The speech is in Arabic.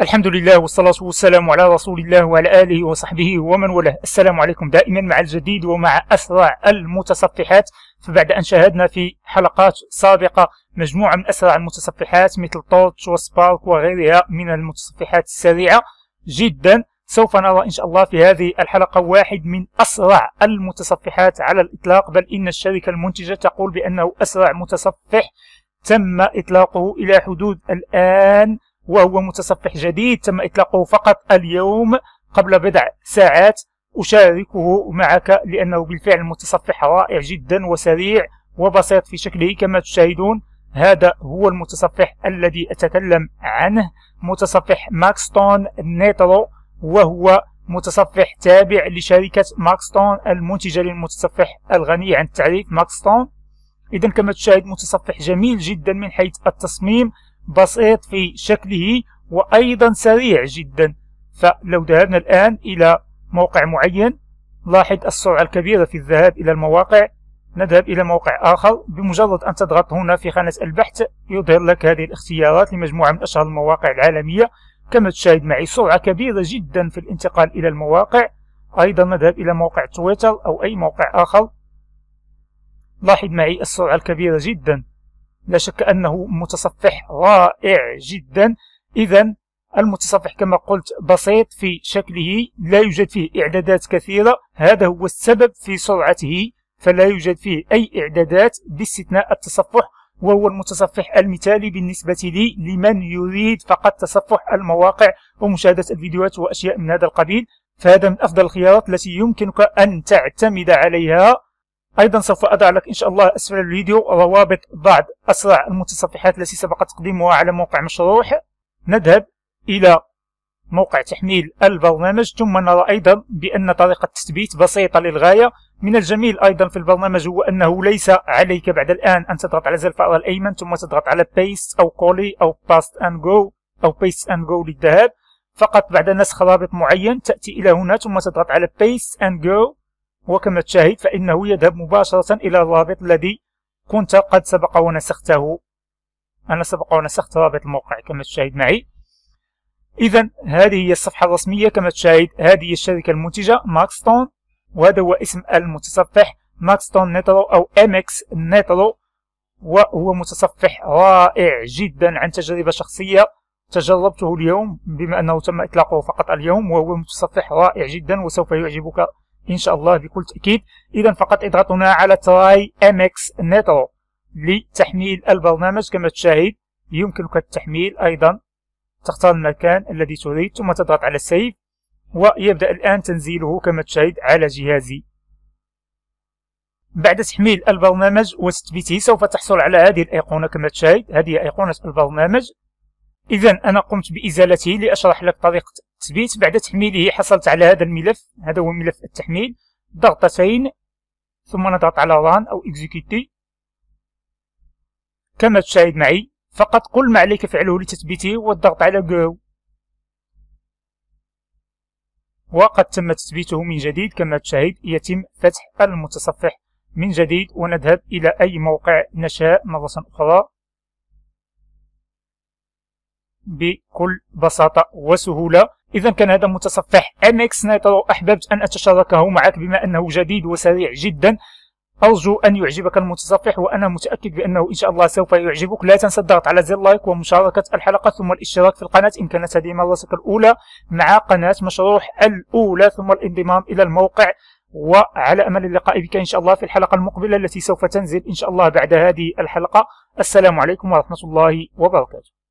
الحمد لله والصلاة والسلام على رسول الله وعلى آله وصحبه ومن والاه السلام عليكم دائما مع الجديد ومع أسرع المتصفحات فبعد أن شاهدنا في حلقات سابقة مجموعة من أسرع المتصفحات مثل تورتش وسبارك وغيرها من المتصفحات السريعة جدا سوف نرى إن شاء الله في هذه الحلقة واحد من أسرع المتصفحات على الإطلاق بل إن الشركة المنتجة تقول بأنه أسرع متصفح تم إطلاقه إلى حدود الآن وهو متصفح جديد تم إطلاقه فقط اليوم قبل بضع ساعات أشاركه معك لأنه بالفعل متصفح رائع جدا وسريع وبسيط في شكله كما تشاهدون هذا هو المتصفح الذي أتكلم عنه متصفح ماكستون نيترو وهو متصفح تابع لشركة ماكستون المنتجة للمتصفح الغني عن التعريف ماكستون إذا كما تشاهد متصفح جميل جدا من حيث التصميم بسيط في شكله وأيضا سريع جدا فلو ذهبنا الآن إلى موقع معين لاحظ السرعة الكبيرة في الذهاب إلى المواقع نذهب إلى موقع آخر بمجرد أن تضغط هنا في خانة البحث يظهر لك هذه الاختيارات لمجموعة من أشهر المواقع العالمية كما تشاهد معي سرعة كبيرة جدا في الانتقال إلى المواقع أيضا نذهب إلى موقع تويتر أو أي موقع آخر لاحظ معي السرعة الكبيرة جدا لا شك أنه متصفح رائع جدا إذا المتصفح كما قلت بسيط في شكله لا يوجد فيه إعدادات كثيرة هذا هو السبب في سرعته فلا يوجد فيه أي إعدادات باستثناء التصفح وهو المتصفح المثالي بالنسبة لي لمن يريد فقط تصفح المواقع ومشاهدة الفيديوهات وأشياء من هذا القبيل فهذا من أفضل الخيارات التي يمكنك أن تعتمد عليها أيضا سوف أضع لك إن شاء الله أسفل الفيديو روابط بعض أسرع المتصفحات التي سبق تقديمها على موقع مشروح نذهب إلى موقع تحميل البرنامج ثم نرى أيضا بأن طريقة التثبيت بسيطة للغاية من الجميل أيضا في البرنامج هو أنه ليس عليك بعد الآن أن تضغط على زر الفأرة الأيمن ثم تضغط على paste أو كولي أو باست and go أو paste and go للذهاب فقط بعد نسخ رابط معين تأتي إلى هنا ثم تضغط على paste and go وكما تشاهد فإنه يذهب مباشرة إلى الرابط الذي كنت قد سبق ونسخته أنا سبق ونسخت رابط الموقع كما تشاهد معي إذا هذه هي الصفحة الرسمية كما تشاهد هذه هي الشركة المنتجة ماكستون وهذا هو اسم المتصفح ماكستون نيترو أو MX نيترو وهو متصفح رائع جدا عن تجربة شخصية تجربته اليوم بما أنه تم إطلاقه فقط اليوم وهو متصفح رائع جدا وسوف يعجبك إن شاء الله بكل تأكيد إذا فقط اضغط هنا على تراي MX نيترو لتحميل البرنامج كما تشاهد يمكنك التحميل أيضا تختار المكان الذي تريد ثم تضغط على سيف ويبدأ الآن تنزيله كما تشاهد على جهازي بعد تحميل البرنامج وتثبيته سوف تحصل على هذه الأيقونة كما تشاهد هذه أيقونة البرنامج إذا أنا قمت بإزالته لأشرح لك طريقة التثبيت بعد تحميله حصلت على هذا الملف هذا هو ملف التحميل ضغطتين ثم نضغط على ران أو إكزيكيتي كما تشاهد معي فقط كل ما عليك فعله لتثبيته هو الضغط على جو وقد تم تثبيته من جديد كما تشاهد يتم فتح المتصفح من جديد ونذهب إلى أي موقع نشاء مرة أخرى بكل بساطة وسهولة إذا كان هذا متصفح MX سنايتر أحببت أن أتشاركه معك بما أنه جديد وسريع جدا أرجو أن يعجبك المتصفح وأنا متأكد بأنه إن شاء الله سوف يعجبك لا تنسى الضغط على زر لايك ومشاركة الحلقة ثم الاشتراك في القناة إن كانت هذه مرتك الأولى مع قناة مشروح الأولى ثم الانضمام إلى الموقع وعلى أمل اللقاء بك إن شاء الله في الحلقة المقبلة التي سوف تنزل إن شاء الله بعد هذه الحلقة السلام عليكم ورحمة الله وبركاته